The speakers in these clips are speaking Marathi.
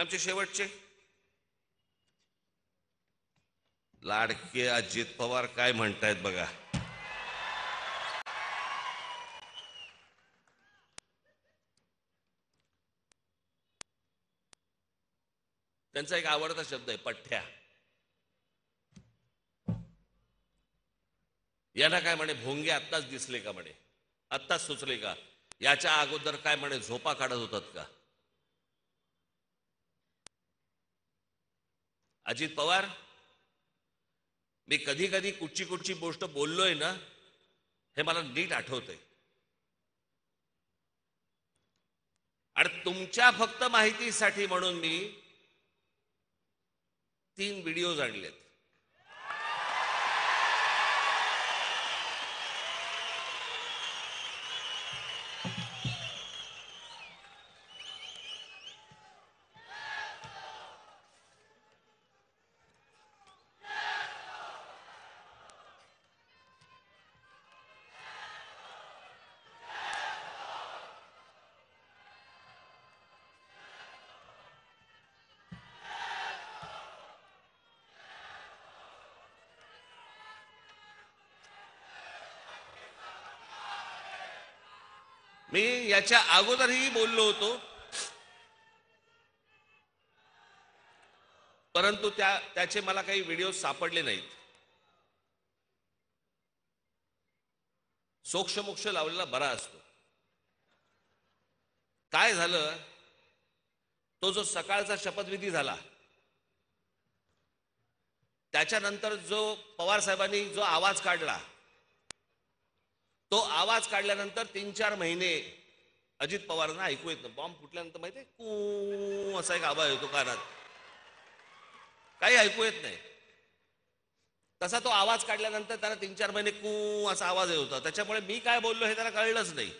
आमचे शेवटचे लाडके अजित पवार काय म्हणतायत बघा त्यांचा एक आवडता शब्द आहे पठ्ठ्या यांना काय म्हणे भोंगे आत्ताच दिसले का म्हणे आत्ताच सुचले का याच्या अगोदर काय म्हणे झोपा काढत होतात का अजित पवार मी कधी कधी कुठची कुठची गोष्ट बोललोय ना हे मला नीट आठवतंय आणि तुमच्या फक्त माहितीसाठी म्हणून मी तीन व्हिडिओज आणलेत मी याच्या अगोदरही बोललो होतो परंतु त्या त्याचे मला काही व्हिडिओ सापडले नाहीत सोक्षमोक्ष लावलेला बरा असतो काय झालं तो जो सकाळचा शपथविधी झाला त्याच्यानंतर जो पवार साहेबांनी जो आवाज काढला तो आवाज काढल्यानंतर तीन चार महिने अजित पवारांना ऐकू येत नाही बॉम्ब फुटल्यानंतर माहिती आहे कू असा एक आवाज येतो कानात काही ऐकू येत नाही तसा तो आवाज काढल्यानंतर त्याला तीन चार महिने कू असा आवाज येत होता त्याच्यामुळे मी काय बोललो हे त्याला कळलंच नाही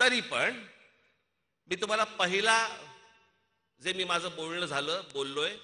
तरी पण मी तुम्हाला पहिला जे मी माझं बोलणं झालं बोललोय